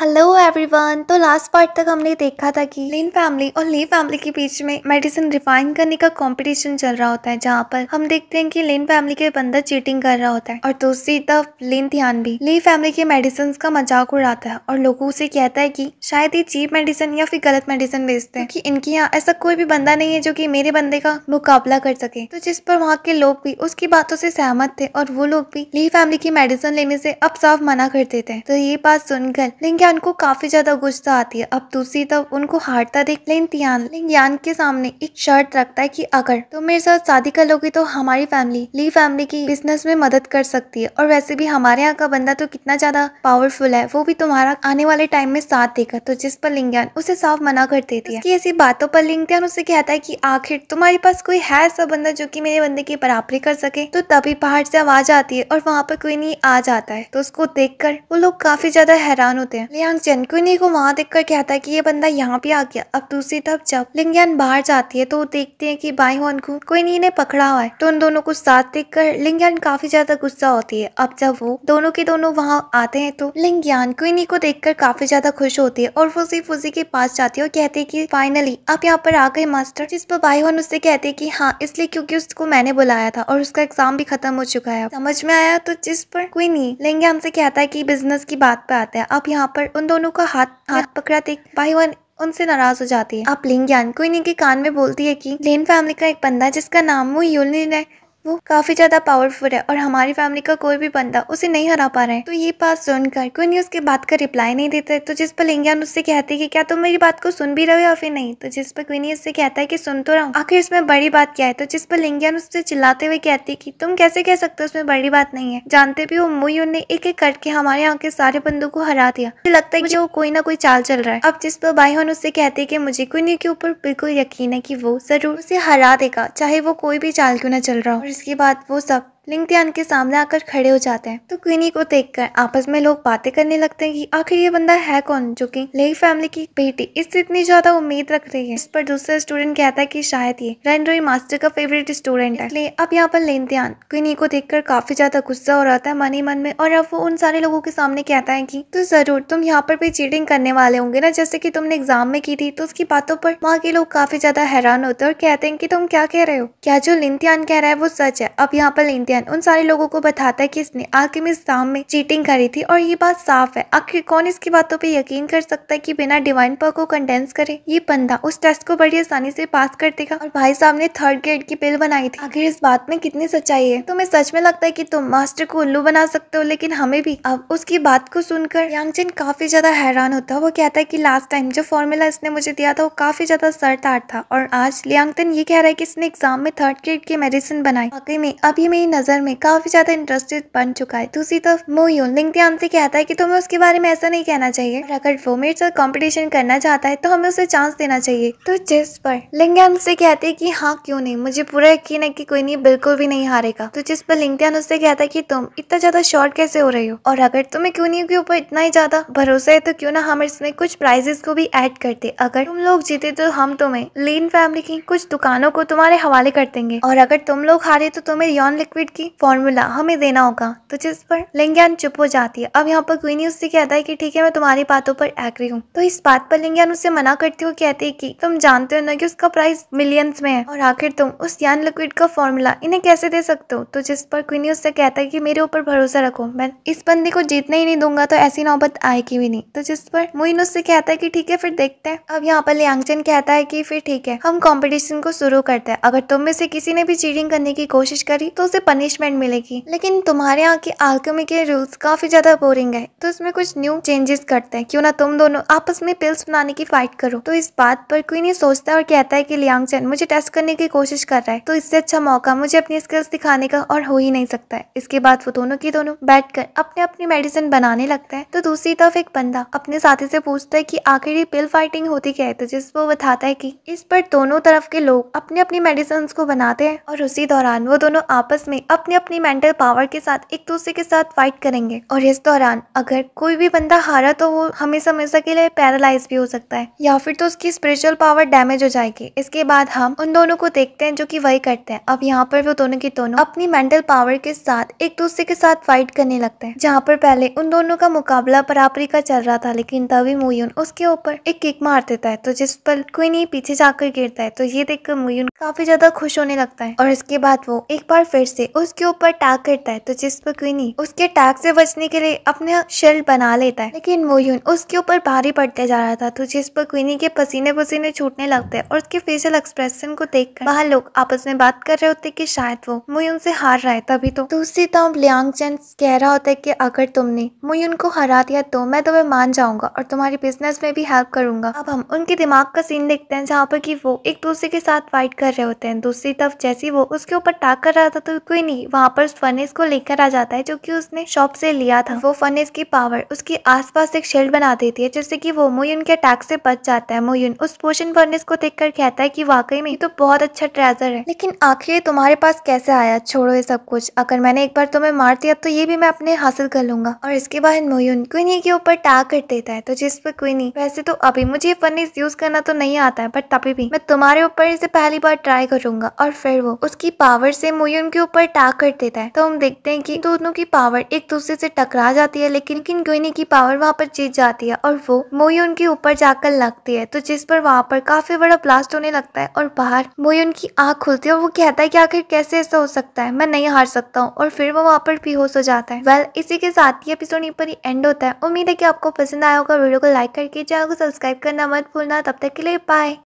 hello everyone तो last part तक हमने देखा था कि लिन फैमिली और ली फैमिली के बीच में मेडिसिन रिफाइन करने का कंपटीशन चल रहा होता है जहाँ पर हम देखते हैं कि लिन फैमिली के बंदा चीटिंग कर रहा होता है और दूसरी तरफ लिन ध्यान भी ली फैमिली के मेडिसिन का मजाक उड़ाता है और लोगों से कहता है की शायद ये चीप मेडिसिन या फिर गलत मेडिसिन बेचते हैं की इनके यहाँ ऐसा कोई भी बंदा नहीं है जो की मेरे बंदे का मुकाबला कर सके तो जिस पर वहाँ के लोग भी उसकी बातों से सहमत थे और वो लोग भी ली फैमिली की मेडिसिन लेने से अब साफ मना करते थे तो ये बात सुनकर लिंग यान को काफ़ी ज़्यादा गुस्सा आती है अब दूसरी तरफ उनको हारता देख लेकिन तियान लेन यान के सामने एक शर्त रखता है कि अगर तुम मेरे साथ शादी कर लोगे तो हमारी फैमिली ली फैमिली की बिजनेस में मदद कर सकती है और वैसे भी हमारे यहाँ का बंदा तो कितना ज़्यादा पावरफुल है वो भी तुम्हारा आने वाले टाइम में साथ देगा तो जिस पर यान उसे साफ मना कर देती है कि ऐसी बातों पर लिंग लिंगयान उसे कहता है कि आखिर तुम्हारे पास कोई है ऐसा बंदा जो की मेरे बंदे की बराबरी कर सके तो तभी पहाड़ से आवाज आती है और वहाँ पर कोई नहीं आ जाता है तो उसको देख कर वो लोग काफी ज्यादा हैरान होते हैं लियांग चनकुनी को वहाँ देखकर कहता है कि ये बंदा यहाँ पे आ गया अब दूसरी तरफ जब लिंग बाहर जाती है तो वो देखते हैं कि बाई होन को कोई नहीं ने पकड़ा हुआ है तो उन दोनों को साथ देखकर लिंग काफी ज्यादा गुस्सा होती है अब जब वो दोनों के दोनों वहाँ आते हैं तो लिंग यान को देखकर काफी ज्यादा खुश होती है और फुजी फुजी के पास जाती है और कहती है की फाइनली आप यहाँ पर आ गए मास्टर जिस पर बाई होन उससे कहते हैं की हाँ इसलिए क्यूँकी उसको मैंने बुलाया था और उसका एग्जाम भी खत्म हो चुका है समझ में आया तो जिस पर नहीं लिंग से कहता है की बिजनेस की बात पे आता है अब यहाँ पर उन दोनों का हाथ हाथ पकड़ा देख वन उनसे नाराज हो जाती है आप लिंग ज्ञान को इन्हीं के कान में बोलती है कि लेन फैमिली का एक बंदा जिसका नाम वो यूनिन है वो काफी ज्यादा पावरफुल है और हमारी फैमिली का कोई भी बंदा उसे नहीं हरा पा रहा है तो ये बात सुनकर नहीं उसके बात का रिप्लाई नहीं देता है तो जिस पर लिंग्यान उससे कहते हैं कि क्या तुम मेरी बात को सुन भी रहे हो या फिर नहीं तो जिस पर क्विनी उससे कहता है कि सुन तो रहा हूँ आखिर इसमें बड़ी बात क्या है तो जिस पर लिंग्यान उससे चिल्लाते हुए कहती है कि तुम कैसे कह सकते हो उसमें बड़ी बात नहीं है जानते भी हो मुई ने एक एक करके हमारे यहाँ के सारे बंदों को हरा दिया मुझे लगता है की वो कोई ना कोई चाल चल रहा है अब जिस पर हन उससे कहते हैं कि मुझे क्विनी के ऊपर बिल्कुल यकीन है कि वो जरूर उसे हरा देगा चाहे वो कोई भी चाल क्यों ना चल रहा हो इसके बाद वो सब लिंगतियान के सामने आकर खड़े हो जाते हैं तो क्वीनी को देखकर आपस में लोग बातें करने लगते हैं कि आखिर ये बंदा है कौन जो कि लेक फैमिली की बेटी इससे इतनी ज्यादा उम्मीद रख रही है इस पर दूसरा स्टूडेंट कहता है कि शायद ये रेंडोई मास्टर का फेवरेट स्टूडेंट है अब यहाँ पर लिंगतियान क्वीनी को देख काफी ज्यादा गुस्सा हो रहा था मन ही मन में और अब वो उन सारे लोगों के सामने कहता है की तो जरूर तुम यहाँ पर भी चीटिंग करने वाले होंगे ना जैसे की तुमने एग्जाम में की थी तो उसकी बातों पर वहाँ के लोग काफी ज्यादा हैरान होते हैं और कहते हैं की तुम क्या कह रहे हो क्या जो लिंतियान कह रहा है वो सच है अब यहाँ पर लिंगतियान एलियन उन सारे लोगों को बताता है कि इसने आखिर साम में चीटिंग करी थी और ये बात साफ है आखिर कौन इसकी बातों पे यकीन कर सकता है कि बिना डिवाइन पर को कंडेंस करे ये बंदा उस टेस्ट को बड़ी आसानी से पास कर देगा और भाई साहब ने थर्ड ग्रेड की बिल बनाई थी आखिर इस बात में कितनी सच्चाई है तुम्हें सच में लगता है की तुम मास्टर को उल्लू बना सकते हो लेकिन हमें भी अब उसकी बात को सुनकर यांगचिन काफी ज्यादा हैरान होता है वो कहता है की लास्ट टाइम जो फॉर्मूला इसने मुझे दिया था वो काफी ज्यादा सरतार था और आज लियांगतन ये कह रहा है की इसने एग्जाम में थर्ड ग्रेड की मेडिसिन बनाई वाकई में अभी मेरी नजर नज़र में काफ़ी ज़्यादा इंटरेस्टेड बन चुका है दूसरी तरफ मोयून लिंगतियान से कहता है कि तुम्हें उसके बारे में ऐसा नहीं कहना चाहिए अगर वो मेरे साथ कॉम्पिटिशन करना चाहता है तो हमें उसे चांस देना चाहिए तो जिस पर लिंगतियान से कहते हैं कि हाँ क्यों नहीं मुझे पूरा यकीन है कि कोई नहीं बिल्कुल भी नहीं हारेगा तो जिस पर लिंगत्यान उससे कहता है कि तुम इतना ज़्यादा शॉर्ट कैसे हो रहे हो और अगर तुम्हें क्यों नहीं के ऊपर इतना ही ज़्यादा भरोसा है तो क्यों ना हम इसमें कुछ प्राइजेस को भी ऐड करते अगर तुम लोग जीते तो हम तुम्हें लीन फैमिली की कुछ दुकानों को तुम्हारे हवाले कर देंगे और अगर तुम लोग हारे तो तुम्हें यौन लिक्विड की फॉर्मूला हमें देना होगा तो जिस पर लिंग्यान चुप हो जाती है अब यहाँ पर क्वीनी उससे कहता है कि ठीक है मैं तुम्हारी बातों पर एग्री हूँ तो इस बात पर लिंग्यान उसे मना करती हुई कहती है कि तुम जानते हो ना कि उसका प्राइस मिलियंस में है और आखिर तुम उस यान लिक्विड का फॉर्मूला इन्हें कैसे दे सकते हो तो जिस पर क्वीनी उससे कहता है की मेरे ऊपर भरोसा रखो मैं इस बंदी को जीतने ही नहीं दूंगा तो ऐसी नौबत आएगी भी नहीं तो जिस पर मुइन उससे कहता है की ठीक है फिर देखते हैं अब यहाँ पर लियांगचन कहता है की फिर ठीक है हम कॉम्पिटिशन को शुरू करते हैं अगर तुम में से किसी ने भी चीटिंग करने की कोशिश करी तो उसे पनिशमेंट मिलेगी लेकिन तुम्हारे यहाँ के आलकमी के रूल्स काफ़ी ज़्यादा बोरिंग है तो इसमें कुछ न्यू चेंजेस करते हैं क्यों ना तुम दोनों आपस में पिल्स बनाने की फाइट करो तो इस बात पर कोई नहीं सोचता और कहता है की लियांग चैन मुझे टेस्ट करने की कोशिश कर रहा है तो इससे अच्छा मौका मुझे अपनी स्किल्स दिखाने का और हो ही नहीं सकता है इसके बाद वो दोनों की दोनों कर अपने अपनी मेडिसिन बनाने लगता है तो दूसरी तरफ एक बंदा अपने साथी से पूछता है की आखिर ये पिल फाइटिंग होती क्या है तो वो बताता है की इस पर दोनों तरफ के लोग अपने अपनी मेडिसिन को बनाते हैं और उसी दौरान वो दोनों आपस में अपने अपनी मेंटल पावर के साथ एक दूसरे के साथ फाइट करेंगे और इस दौरान अगर कोई भी बंदा हारा तो वो हमेशा हमेशा के लिए पैरालाइज भी हो सकता है या फिर तो उसकी स्पिरिचुअल पावर डैमेज हो जाएगी इसके बाद हम उन दोनों को देखते हैं जो की वही करते हैं अब यहाँ पर वो दोनों की दोनों अपनी मेंटल पावर के साथ एक दूसरे के साथ फाइट करने लगते हैं जहाँ पर पहले उन दोनों का मुकाबला बराबरी का चल रहा था लेकिन तभी मोयून उसके ऊपर एक किक मार देता है तो जिस पर कोई नहीं पीछे जाकर गिरता है तो ये देखकर मोयून काफी ज्यादा खुश होने लगता है और इसके बाद वो एक बार फिर से उसके ऊपर टाक करता है तो पर क्वीनी उसके टाक से बचने के लिए अपने शेल बना लेता है लेकिन मोयून उसके ऊपर भारी पड़ते जा रहा था तो पर क्वीनी के पसीने पसीने छूटने लगते हैं और उसके फेशियल एक्सप्रेशन को देख कर वहाँ लोग आपस में बात कर रहे होते की शायद वो मोयून से हार रहा है तभी तो दूसरी तरफ लियांग चंद कह रहा होता है की अगर तुमने मोयून को हरा दिया तो मैं तुम्हें मान जाऊंगा और तुम्हारी बिजनेस में भी हेल्प करूंगा अब हम उनके दिमाग का सीन देखते हैं जहाँ पर की वो एक दूसरे के साथ फाइट कर रहे होते हैं दूसरी तरफ जैसी वो उसके ऊपर टाक कर रहा था तो क्वीन टोनी वहाँ पर फर्नेस को लेकर आ जाता है जो कि उसने शॉप से लिया था वो फर्नेस की पावर उसके आसपास एक शेल्ड बना देती है जिससे कि वो मोयुन के अटैक से बच जाता है मोयुन उस पोषण फर्नेस को देख कर कहता है की वाकई में तो बहुत अच्छा ट्रेजर है लेकिन आखिर तुम्हारे पास कैसे आया छोड़ो ये सब कुछ अगर मैंने एक बार तुम्हें मार दिया तो ये भी मैं अपने हासिल कर लूंगा और इसके बाद मोयुन क्विनी के ऊपर टैग कर देता है तो जिस पर क्विनी वैसे तो अभी मुझे फर्नेस यूज करना तो नहीं आता है बट तभी भी मैं तुम्हारे ऊपर इसे पहली बार ट्राई करूंगा और फिर वो उसकी पावर से मोयून के ऊपर कर देता है तो हम देखते हैं कि दोनों की पावर एक दूसरे से टकरा जाती है लेकिन किन गोइनी की पावर वहाँ पर जीत जाती है और वो मोयून उनके ऊपर जाकर लगती है तो जिस पर वहाँ पर काफी बड़ा ब्लास्ट होने लगता है और बाहर मोयून उनकी आँख खुलती है और वो कहता है की आखिर कैसे ऐसा हो सकता है मैं नहीं हार सकता हूँ और फिर वो वहाँ पर बेहोश हो जाता है वेल इसी के साथ ही एपिसोड यहीं पर ही एंड होता है उम्मीद है की आपको पसंद आया होगा वीडियो को लाइक करके चैनल को सब्सक्राइब करना मत भूलना तब तक के लिए बाय